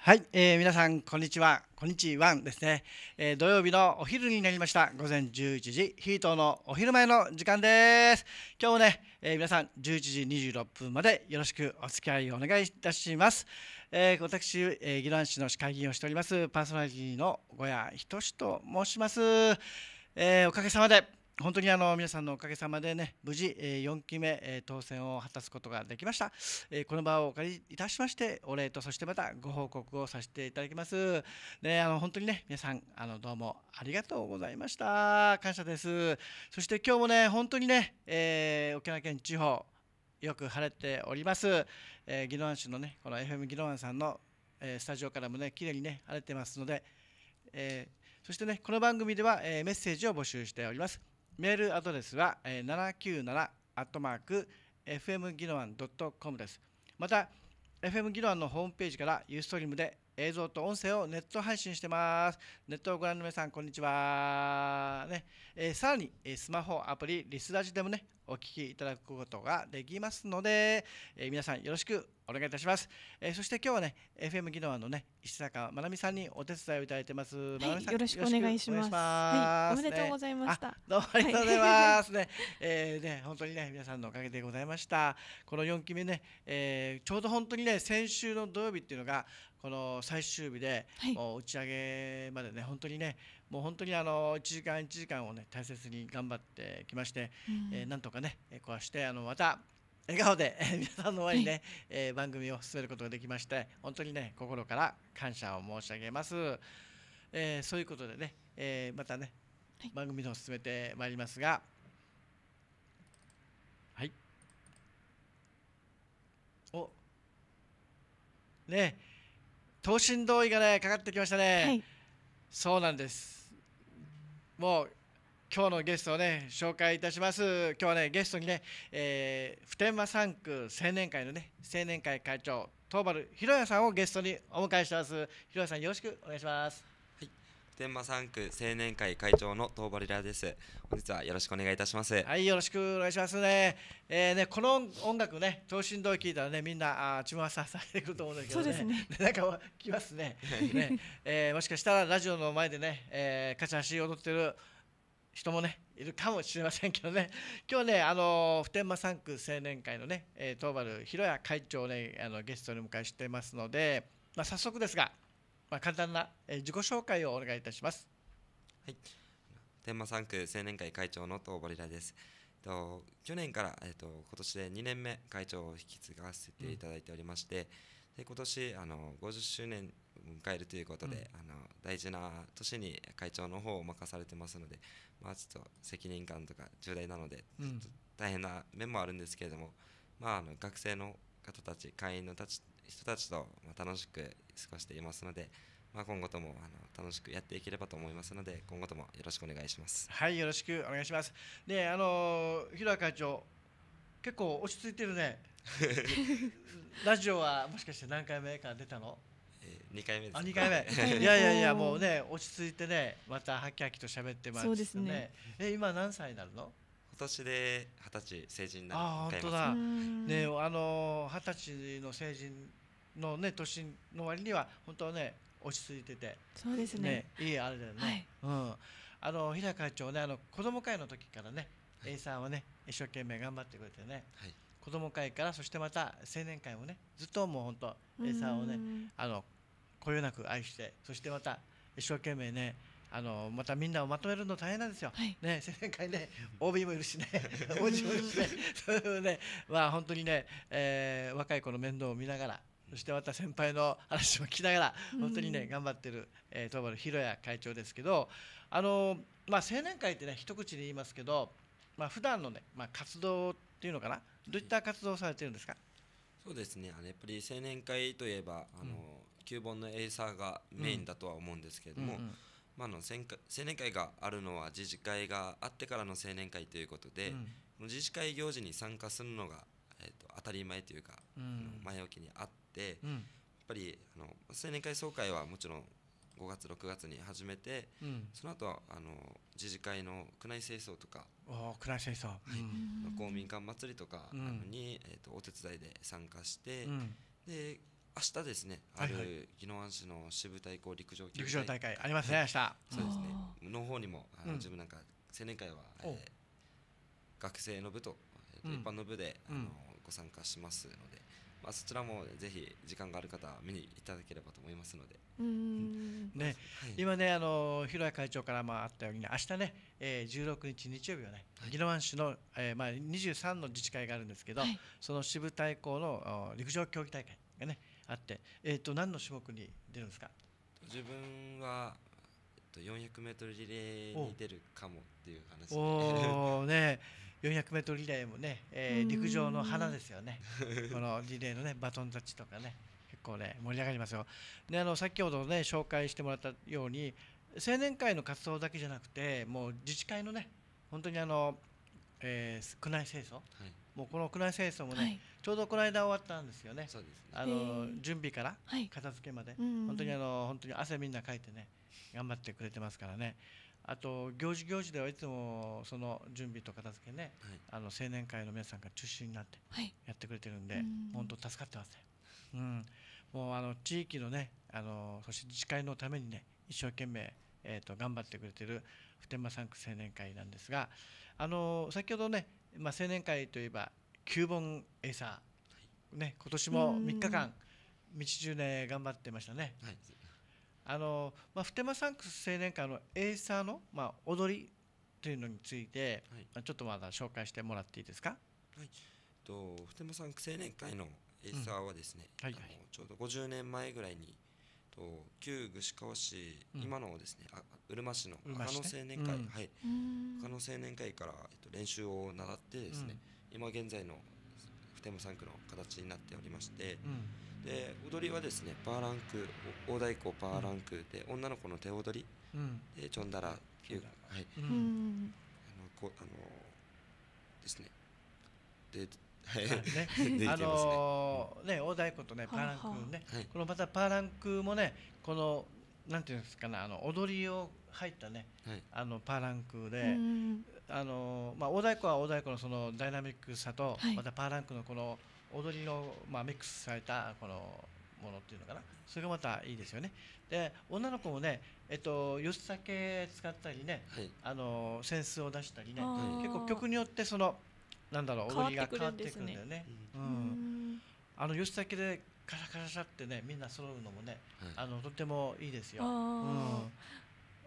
はい、えー、皆さんこんにちはこんにちはですね、えー、土曜日のお昼になりました午前11時ヒートのお昼前の時間です今日もね、えー、皆さん11時26分までよろしくお付き合いお願いいたします、えー、私、えー、宜蘭市の市会議員をしておりますパーソナリティの小谷仁と申します、えー、おかげさまで本当にあの皆さんのおかげさまでね無事、え4期目、え当選を果たすことができました、えこの場をお借りいたしましてお礼とそしてまたご報告をさせていただきますねあの本当にね皆さんあのどうもありがとうございました感謝ですそして今日もね本当にね、えー、沖縄県地方よく晴れております、えー、宜野湾市のねこの FM 宜野湾さんの、えスタジオからもね綺麗にね晴れてますので、えー、そしてねこの番組では、えメッセージを募集しておりますメールアドレスは、え797アットマーク FM ギノワン .com です。また、FM ギノワンのホームページからユーストリームで映像と音声をネット配信してます。ネットをご覧の皆さん、こんにちは。ねえー、さらに、えスマホアプリ、リスラジでもね、お聞きいただくことができますので、えー、皆さんよろしくお願いいたします。えー、そして今日はね、FM 技能のね、石坂まなみさんにお手伝いをいただいてます。はい、よろしくお願いします。はい、おめでとうございました。ね、どうもありがとうございますはい、えー、ね、本当にね、皆さんのおかげでございました。この4期目ね、えー、ちょうど本当にね、先週の土曜日っていうのが、この最終日で、は打ち上げまでね本当にねもう本当にあの1時間1時間をね大切に頑張ってきまして、うん、えー、なんとかね壊してあのまた笑顔で 皆さんの前にね、はい、えー、番組を進めることができまして本当にね心から感謝を申し上げます、えー、そういうことでね、えまたね、はい、番組の進めてまいりますがはいおねえ等身同意がねかかってきましたね、はい、そうなんですもう今日のゲストをね紹介いたします今日はねゲストにね、えー、普天間産区青年会のね青年会会長東原博也さんをゲストにお迎えしてます博也さんよろしくお願いします天満3区青年会会長の東原ラです。本日はよろしくお願いいたします。はい、よろしくお願いしますね。えー、ね、この音楽ね、等身大聞いたらね、みんなあ注目されてると思うんだけど、ね、そうですね。なんかきますね。ね、えー、もしかしたらラジオの前でね、えー、カチャシ踊ってる人もね。いるかもしれませんけどね、今日ね、あの普天間3区青年会のね、えー、東原弘也会長をね、あのゲストにお迎えしてますので、まあ、早速ですが、まあ、簡単な、自己紹介をお願いいたします。はい、天満3区青年会会長の東堀大です。と去年から、えっと今年で2年目会長を引き継がせていただいておりまして、うん、で今年あの50周年迎えるということで、うん、あの大事な年に会長の方を任されてますので、まあ、ちょっと責任感とか重大なので、うん、大変な面もあるんですけれども、まあ、あの学生の方たち会員のたち人たちと楽しく過ごしていますので、まあ、今後ともあの楽しくやっていければと思いますので今後ともよろしくお願いしますはいよろしくお願いしますで、あの平会長結構落ち着いてるね ラジオはもしかして何回目か出たの二、えー、回目です、あ、二回目。いやいやいや、もうね、落ち着いてね、またはきはきと喋ってます、ね。そうですね。え、今何歳になるの？今年で二十歳成人になる。あ、本当だ。ね、あの二十歳の成人のね年の割には本当はね落ち着いててそうですね、ね、いいあれだよね、はい、うんあの平会長ねあの子供会の時からね A さんはね一生懸命頑張ってくれてね、はい、子供会からそしてまた青年会もねずっともう本当 A さんをねあのこよなく愛してそしてまた一生懸命ねあのまたみんなをまとめるの大変なんですよ、はい、ね青年会ね OB もいるしね OG もいるしねそういうねまあ本当にね、えー、若い子の面倒を見ながらそしてまた先輩の話も聞きながら本当にね、頑張ってる、えー、東原弘也会長ですけどあの、まあ、青年会ってね一口で言いますけど、まあ普段のね、まあ、活動っていうのかなどういった活動をされてるんですかそうですねあのやっぱり青年会といえばあの、旧本のエイサーがメインだとは思うんですけれども。うんうんうんまあ、の青年会があるのは自治会があってからの青年会ということで、うん、自治会行事に参加するのが当たり前というか、うん、前置きにあって、うん、やっぱりあの青年会総会はもちろん5月6月に始めて、うん、その後はあの自治会の宮内清掃とか宮内清掃、はい、公民館祭りとか、あのに、えーと、お手伝いで参加して、で明日ですね、ある宜野湾市の支部対抗陸上陸上大会ありますね、明日そうですねの方にもあの、自分なんか青年会は、えー、学生の部と、えー、と一般の部で、あのご参加しますので、まあ、そちらもぜひ時間がある方は見にいただければと思いますので。ね、はい、今ねあの広谷会長からまああったように、明日ね、えー、16日日曜日はね、は宜野湾市の、えー、まあ23の自治会があるんですけど、はい、その支部対抗の陸上競技大会がねあって、えっ、ー、と何の種目に出るんですか。自分は400メートルリレーに出るかもっていう話で、ね。ね。400m リレーもね、えー、陸上の花ですよね、このリレーの、ね、バトンタッチとかね、結構ね、盛り上がりますよ。であの先ほど、ね、紹介してもらったように、青年会の活動だけじゃなくて、もう自治会のね、本当にあの、えー、区内清掃、はい、もうこの区内清掃もね、はい、ちょうどこの間終わったんですよね、そうです、ね、あの準備から片付けまで、はい、本当にあの本当に汗みんなかいてね、頑張ってくれてますからね。あと行事行事ではいつもその準備と片付けね、はい、あの青年会の皆さんが中心になってやってくれてるんで、はい、本当助かってますうん、もうあの地域のねあのそして自治会のためにね一生懸命えーと、頑張ってくれてる普天間産区青年会なんですが、あの先ほどね、まあ、青年会といえば旧本エイサー、はい、ね、今年も3日間道中ね頑張ってましたね。はい、あのまあ、普天間サンクス青年会のエイサーの、まあ、踊りというのについて、はい、ちょっとまだ紹介してもらっていいですか、はい、えっと普天間サンクス青年会のエイサーはですね、うんはいはい、ちょうど50年前ぐらいにと旧具志川市、うん、今のですねあうるま市の赤野青年会、うん、はい、赤野青年会から、えっと、練習を習ってですね、今現在の普天間サ3区の形になっておりまして、うん、で踊りはですねパーランク大太鼓パーランクで、うん、女の子の手踊り、うん、でチョンダラっていう、はいうん、あのこあのですねで ね、あのね大太鼓とねパーランクね、はい、このまたパーランクもねこのなんていうんですかねあの踊りを入ったね、はい、あのパーランクで、あのまあ大太鼓は大太鼓のそのダイナミックさと、またパーランクのこの踊りの、まあ、ミックスされたこのものっていうのかなそれがまたいいですよねで女の子もねえっと四つ酒使ったりね、はい、あの扇子を出したりねはい、結構曲によってそのなんだろう踊りが変わっていくんだよね。うん、うん、あの吉崎でカラカラカラってねみんな揃うのもね、はい、あのとてもいいですよ。うん、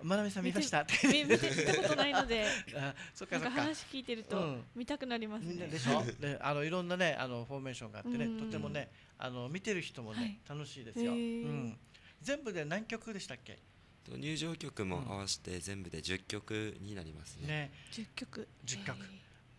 まなみさん見ました見見たことないので あそっかそっか話聞いてると見たくなりますね、うん、でしょであのいろんなねあのフォーメーションがあってねとてもねあの見てる人もね、はい、楽しいですよ、うん、全部で何曲でしたっけ入場曲も合わせて全部で10曲になりますね,、ね10曲1曲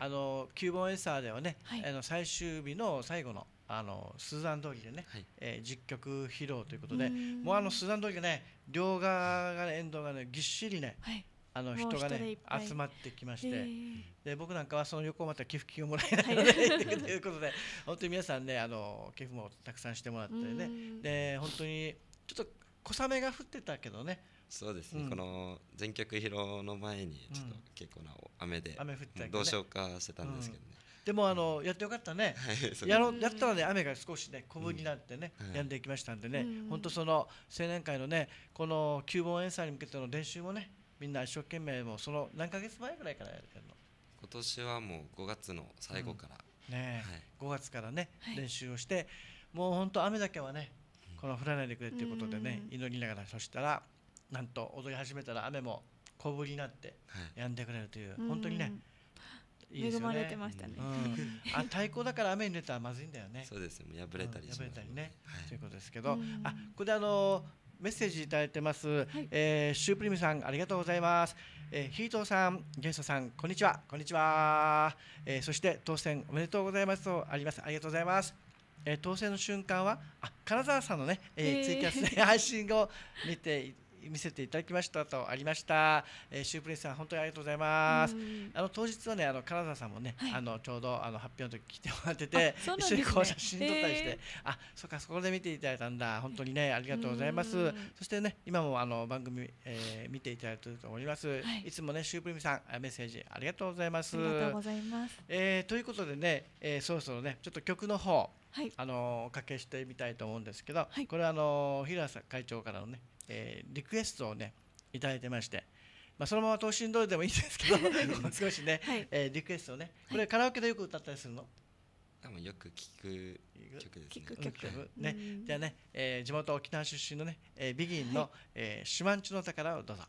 あのボンエサーではね、はい、あの最終日の最後のあのスーザン通りでね、はい、えー、10曲披露ということでもうあのスーザン通りがね両側が、ね、沿道がねぎっしりね、はい、あの人がね集まってきまして、えー、で僕なんかはその横また寄付金をもらえないので、はい、ということで本当に皆さんねあの寄付もたくさんしてもらってねで本当にちょっと小雨が降ってたけどねそうですね、うん、この全曲披露の前にちょっと結構な雨で、雨降って、ね、どうしようかしてたんですけどね、うんでもあのやってよかったね、はい、やろやったらね雨が少しね小ぶになってね、うん、止んでいきましたんでね、うん、本当その青年会のねこの九本演祭に向けての練習もねみんな一生懸命もうその何ヶ月前ぐらいからやるの今年はもう5月の最後から、うん、ね、はい、5月からね練習をして、はい、もう本当雨だけはねこの降らないでくれっていうことでね、祈りながらそしたらなんと踊り始めたら雨も小ぶりになって止んでくれるという、本当にね、恵まれてましたね。あ太鼓だから雨に出たらまずいんだよね。そうですね。破れたり、ね、破れたり。はい、ということですけど、あここであのメッセージいただいてます。ええシュープリムさんありがとうございます。ええ、ヒートさん、ゲストさんこんにちはこんにちは。ええ、そして当選おめでとうございますとありますありがとうございます。えー、当選の瞬間はあ金沢さんのね、えー、ツイキャスで配信を見て見せていただきましたとありました、えー、シュープレイさん本当にありがとうございます、あの当日はねあの金沢さんもね、はい、あのちょうどあの発表の時来てもらってて、ね、一緒にこう写真撮ったりして、えー、あそっかそこで見ていただいたんだ本当にねありがとうございますそしてね今もあの番組、えー、見ていただいていると思います、はい、いつもねシュープレイさんメッセージありがとうございますありがとうございます、えー、ということでね、えー、そろそろねちょっと曲の方はい、あのおかけしてみたいと思うんですけど、はい、これはあの平瀬会長からのね、えー、リクエストをね頂いてまして。まあ、そのまま等身通りでもいいんですけど 少しね、はい、えー、リクエストをねこれカラオケでよく歌ったりするの、よく聞く曲ですね。ね、じゃあね、えー、地元沖縄出身のね、えー、ビギンの、はえシュマンチの宝をどうぞ。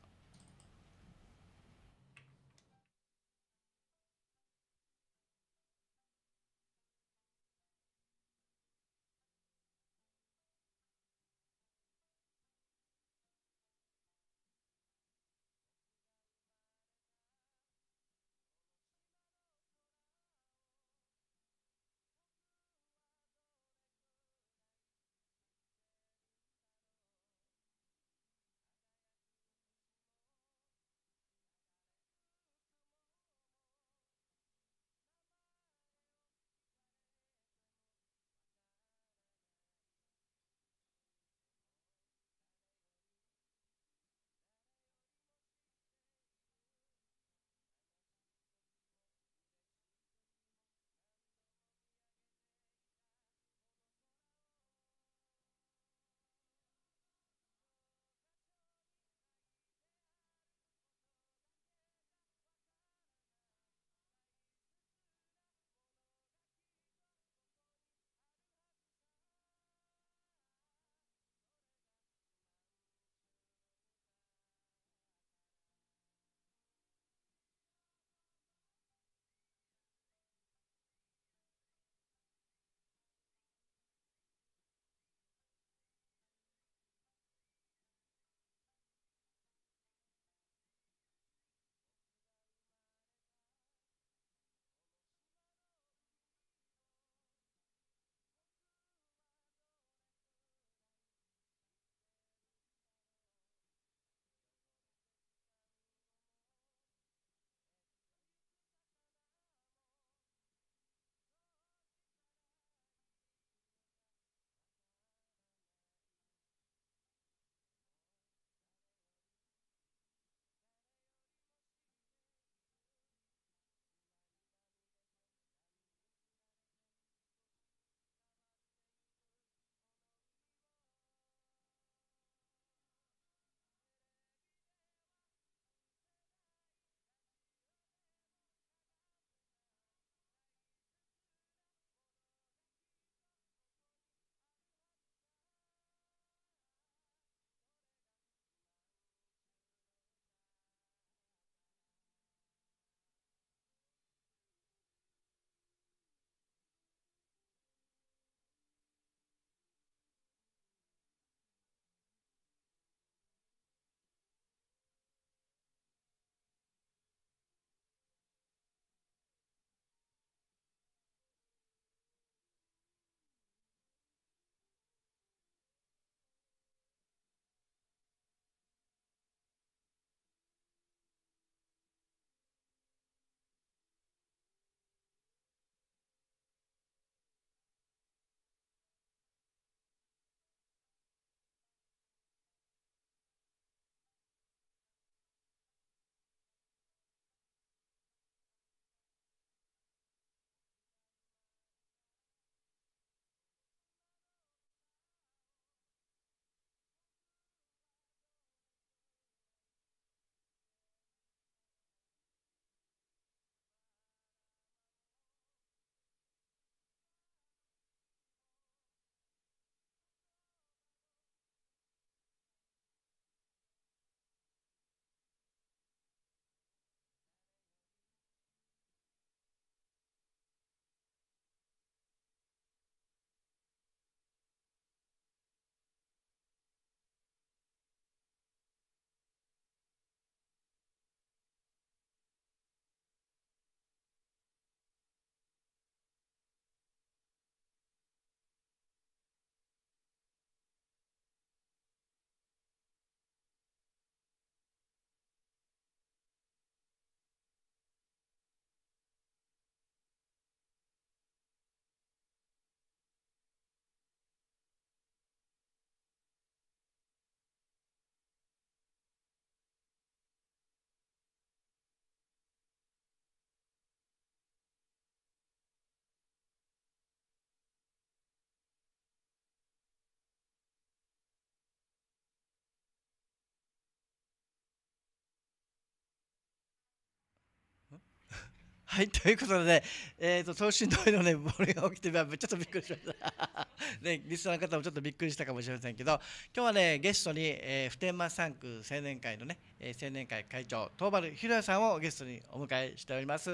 はい、ということで、えーと、と東進通りのね、ボールが起きて、ちょっとびっくりしました。ね、リスナーの方もちょっとびっくりしたかもしれませんけど、今日はね、ゲストに、えー、普天間産区青年会のね、えー、青年会会長、東原博也さんをゲストにお迎えしております。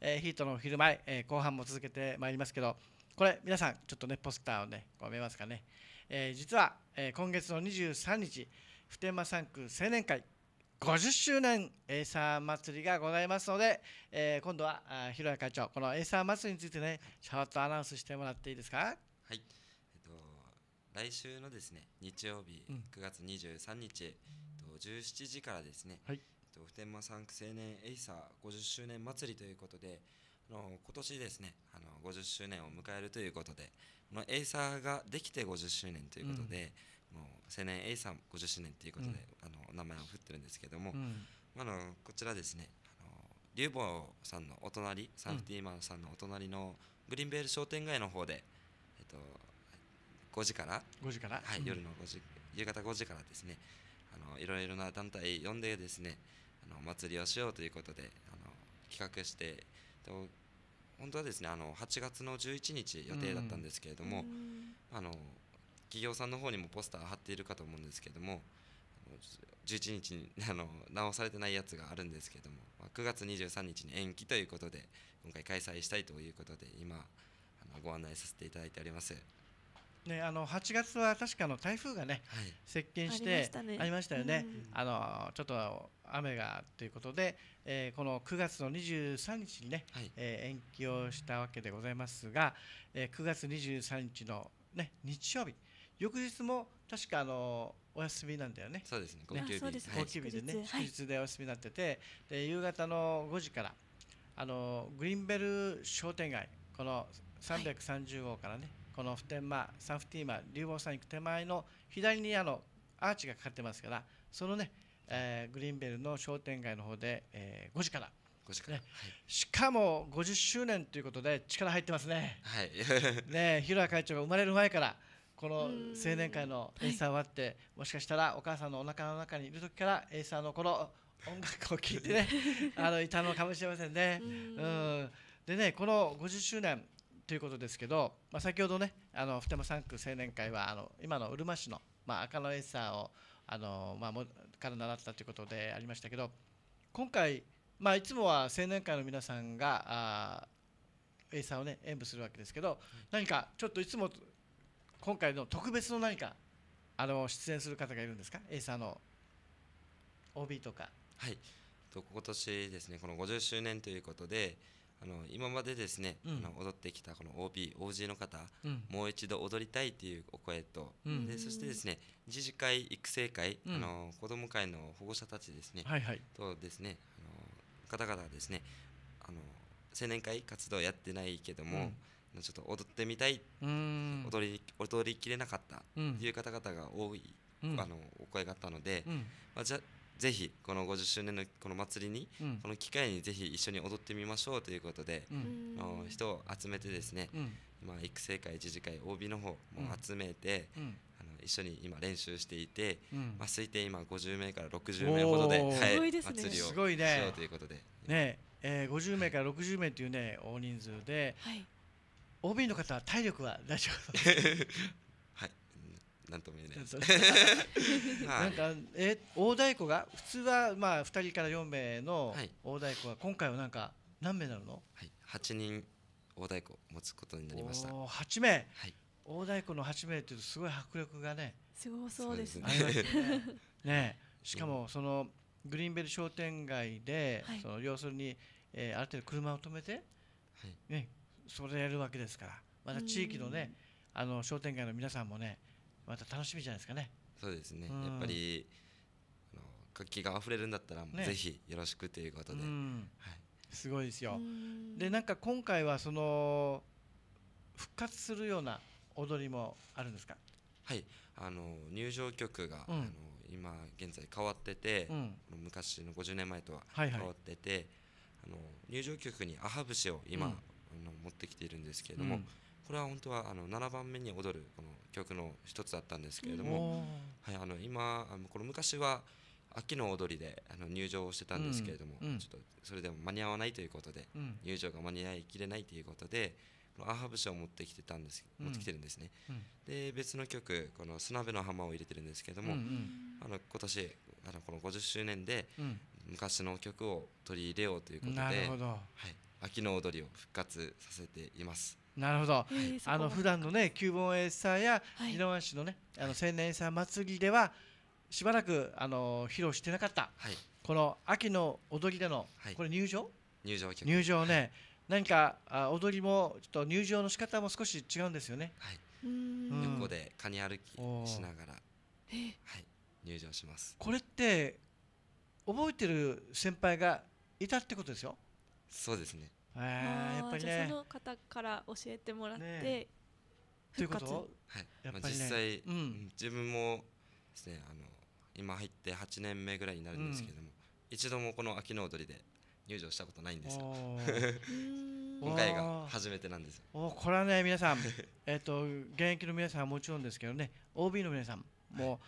えー、ヒートの昼前、え後半も続けてまいりますけど、これ、皆さん、ちょっとね、ポスターをね、こう見えますかね。え実は、え今月の23日、普天間産区青年会50周年エイサー祭りがございますので、えー、今度は広谷会長このエイサー祭りについてねちょっとアナウンスしてもらっていいですかはい、えっと、来週のですね日曜日9月23日、うん、と17時からですね、はい、と普天間産区青年エイサー50周年祭りということであの今年ですねあの50周年を迎えるということでこのエイサーができて50周年ということで、うんもう青年 A さん50周年ということで、あの名前を振ってるんですけども、あのこちらですね竜坊さんのお隣サンフティーマンさんのお隣のグリーンベール商店街の方で、えっと、5時から5時から、はい、夜の5時夕方5時からですねあのいろいろな団体呼んでですねあの祭りをしようということであの企画してと本当はですねあの8月の11日予定だったんですけれども、あの企業さんの方にもポスター貼っているかと思うんですけども11日に あの直されてないやつがあるんですけども9月23日に延期ということで今回開催したいということで今あのご案内させていただいております。ね、あの8月は確かの台風がね、はい、接近してありましたよね、うん、あのちょっと雨がということで、えー、この9月の23日にね、はい、えー、延期をしたわけでございますが、えー、9月23日の、ね、日曜日、翌日も確かあのお休みなんだよね。そうですね。高級日、ね、高級日でね、祝日でお休みになってて、で夕方の5時からあのグリーンベル商店街この330号からね、はい、この普天間サンフティーマ竜王山行く手前の左にあのアーチがかかってますからそのね、えー、グリーンベルの商店街の方で、えー、5時から。しかも50周年ということで力入ってますね。はい、ね広谷会長が生まれる前からこの青年会のエイサー終わって、はい、もしかしたらお母さんのおなかの中にいる時からエイサーのこの音楽を聴いてねあのいたのかもしれませんね。うんでねこの50周年ということですけど、まあ、先ほどねあの普天間産区青年会はあの今のうるま市の、まあ、赤のエイサーをあの、まあ、もから習ったということでありましたけど今回、まあ、いつもは青年会の皆さんがあエイサーをね演舞するわけですけど、何かちょっといつも今回の特別の何かあの出演する方がいるんですかエイサーの OB とかはい今年ですねこの50周年ということであの今までですね、うん、あの踊ってきたこの OB、OG の方、うん、もう一度踊りたいというお声と、うん、でそしてですね自治会育成会、あの子ども会の保護者たちですね、はいはい、とですねあの方々ですねあの青年会活動やってないけども、ちょっと踊ってみたい踊り踊りきれなかったという方々が多い、うん、あのお声があったので、うん、まあ、じゃぜひこの50周年のこの祭りに、うん、この機会にぜひ一緒に踊ってみましょうということで、うん、の人を集めてですね、今育成会知事会 OB の方も集めて、あの一緒に今練習していて、まあ、推定今50名から60名ほどで、はい、ね、祭りをしようということで。ねえー、50名から60名というね、ね大人数で、はい、OB の方は体力は大丈夫 はいなんとも言えないです なんかえ大太鼓が普通はまあ2人から4名の大太鼓が今回はなんか何名なの、はい、8人大太鼓持つことになりました8名、はい、大太鼓の8名というとすごい迫力がねすごそうですねね ね、しかもそのグリーンベル商店街で、その要するに、えある程度車を止めて、はいね、それやるわけですからまた地域のね、あの商店街の皆さんもねまた楽しみじゃないですかね。そうですね、やっぱりあの活気があふれるんだったら、ね、ぜひよろしくということで、はい、すごいですよ。でなんか今回はその復活するような踊りもあるんですかはいあの入場曲が、うん、あの今現在変わってて、うん、昔の50年前とは変わってて、はいはい、あの入場曲に「アハ節」を今、うん、のを持ってきているんですけれども、うん、これは本当はあの7番目に踊るこの曲の一つだったんですけれども、はい、あの今あのこの昔は秋の踊りであの入場をしてたんですけれども、うん、ちょっとそれでも間に合わないということで、うん、入場が間に合いきれないということで。このアーハブシを持ってきてたんです、持ってきてるんですね、で別の曲この「砂辺の浜」を入れてるんですけれども、うんうん、あの今年あのこの50周年で昔の曲を取り入れようということで、はい、秋の踊りを復活させています。なるほど、はい、あの普段のね旧盆エサーや宜野湾市のね、あの千年エ祭祭りではしばらくあの披露してなかった、はい、この秋の踊りでの、これ入場入場入場ね、何かあ踊りもちょっと入場の仕方も少し違うんですよね。はい、うん横でカニ歩きしながら、はい、入場します。これって覚えてる先輩がいたってことですよ。そうですねえー、やっぱりねその方から教えてもらって、ということはい、やっぱり、ね、実際、うん、自分もですねあの今入って八年目ぐらいになるんですけれども、うん、一度もこの秋の踊りで入場したことないんですよ 今回が初めてなんですおこれはね皆さんえっと現役の皆さんはもちろんですけどね OB の皆さんも、はい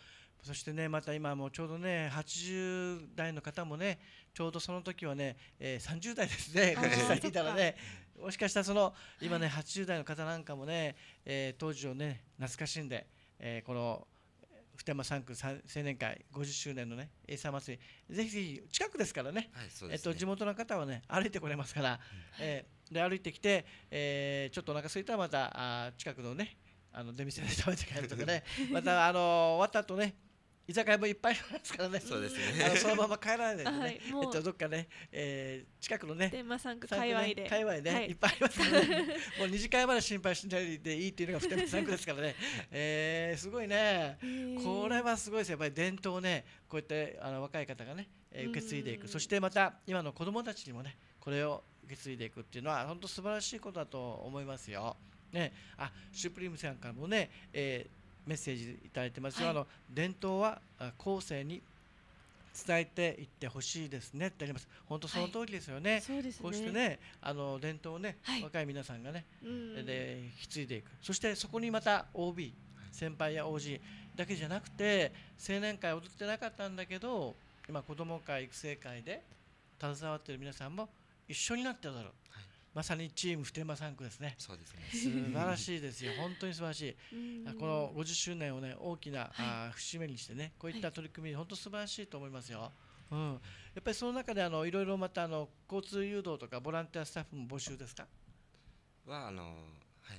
そしてねまた今もちょうどね80代の方もねちょうどその時はね、えー、30代ですね実際にいたらねもしかしたらその今ね、はい、80代の方なんかもね、えー、当時をね懐かしんで、えー、この普天間3区青年会50周年のねエイサー祭りぜひぜひ近くですからねはい、えっ、ー、と、地元の方はね歩いてこれますから、うん、えー、で歩いてきて、えー、ちょっとお腹空いたらまたあ近くのねあの出店で食べて帰るとかね またあの終わった後ね居酒屋もいっぱいありますからね。そうですね。そのまま帰らないでね。えっとどっかね、え近くのね。電馬三区界隈で。界隈ね、い、っぱいありますからね。もう二次会まで心配しないでいいっていうのが二人三区ですからね。えすごいね。これはすごいです。やっぱり伝統ね、こうやってあの若い方がね、え受け継いでいく。そしてまた今の子供たちにもね、これを受け継いでいくっていうのは本当素晴らしいことだと思いますよ。ね、あ、シュプリームさんからもね、えーメッセージ頂いてますよ、はい、あの伝統は後世に伝えていってほしいですねってあります本当その通りですよねはい、そうですねこうしてねあの伝統をね、はい、若い皆さんがねで引き継いでいくそしてそこにまた OB 先輩や OG だけじゃなくて青年会踊ってなかったんだけど今子ども会育成会で携わってる皆さんも一緒になって踊る、はい、まさにチーム普天間3区ですね。そうですね。素晴らしいですよ。本当に素晴らしい。この50周年をね大きな、はい、節目にしてねこういった取り組み、はい、本当素晴らしいと思いますよ。うん、やっぱりその中であのいろいろまたあの交通誘導とかボランティアスタッフも募集ですか。はあのはい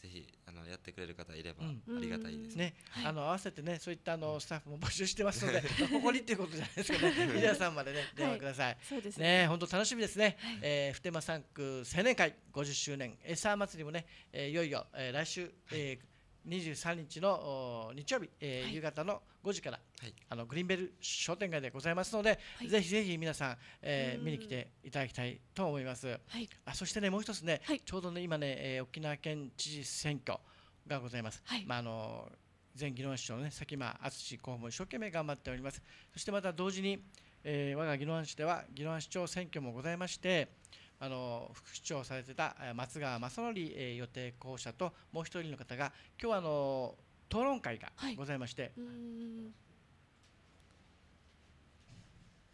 ぜひのやってくれる方いればありがたいですね,、あの合わせてねそういったあのスタッフも募集してますので、誇 りっていうことじゃないですけど 皆さんまでね電話ください、そうですね本当楽しみですね、はえ普天間産区青年会50周年エサ祭りもね、えー、いよいよ、えー、来週、えー23日の日曜日、えー、はい、夕方の5時から、はい、あのグリーンベル商店街でございますので、はい、ぜひぜひ皆さん、えー、見に来ていただきたいと思います。はい、あそしてねもう一つね、ちょうどね今ね、えー、沖縄県知事選挙がございます。はいまああの前議論市長のね佐喜真淳候補も一生懸命頑張っております。そしてまた同時に、えー、我が議論市では議論市長選挙もございまして。あの副市長されてた松川正則、えー、予定候補者ともう一人の方が今日はあの討論会がございまして、はい、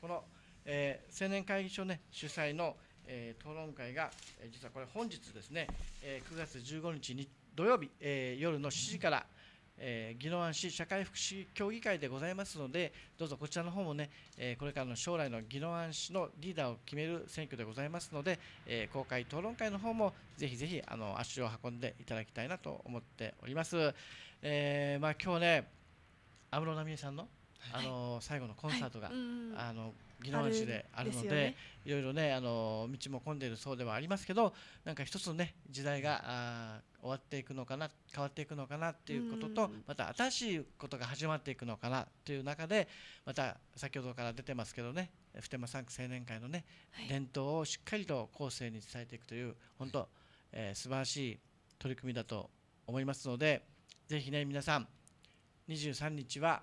この、えー、青年会議所、ね、主催の、えー、討論会が、えー、実はこれ本日ですね、えー、9月15日に土曜日、えー、夜の7時から、うんえー、宜野湾市社会福祉協議会でございますので、どうぞこちらの方もね、えー、これからの将来の宜野湾市のリーダーを決める選挙でございますので、えー、公開討論会の方もぜひぜひあの足を運んでいただきたいなと思っております。えまあ、今日ね、安室奈美恵さんのあの、最後のコンサートが、はいうん、あの技能市であるので、ね、いろいろねあの道も混んでいるそうではありますけどなんか一つのね時代が終わっていくのかな変わっていくのかなっていうこととまた新しいことが始まっていくのかなという中でまた先ほどから出てますけどね普天間産区青年会のね、はい、伝統をしっかりと後世に伝えていくという本当、えー、素晴らしい取り組みだと思いますのでぜひね皆さん23日は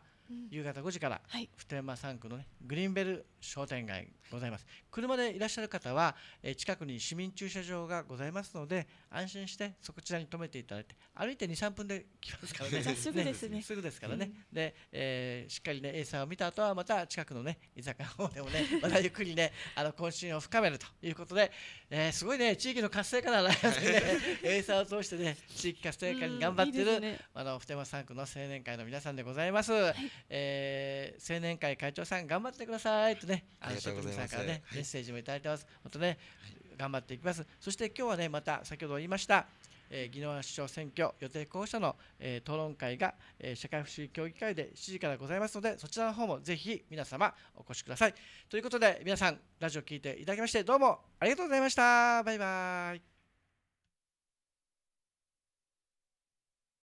夕方5時から、普天間産区のねグリーンベル商店街ございます。車でいらっしゃる方は、え近くに市民駐車場がございますので、安心してそちらに停めていただいて、歩いて2、3分で来ますからね。すぐですね。すぐですからね。うん、で、えー、しっかりね、A さんを見た後は、また近くのね、居酒屋の方でもね、またゆっくりね、あの、懇親を深めるということで、えー、すごいね、地域の活性化なライブで A さんを通してね、地域活性化に頑張ってる、いいね、あの、普天間3区の青年会の皆さんでございます。はい、えー、青年会会長さん、頑張ってくださいとね、ね、あの、職人さんからね、メッセージもいただいてます。本当ね、頑張っていきます。そして今日はね、また先ほど言いました。えー、宜野湾市長選挙予定候補者の、えー、討論会が、えー、社会福祉協議会で7時からございますのでそちらの方もぜひ皆様お越しください。ということで皆さんラジオ聴いていただきましてどうもありがとうございました。バイバイ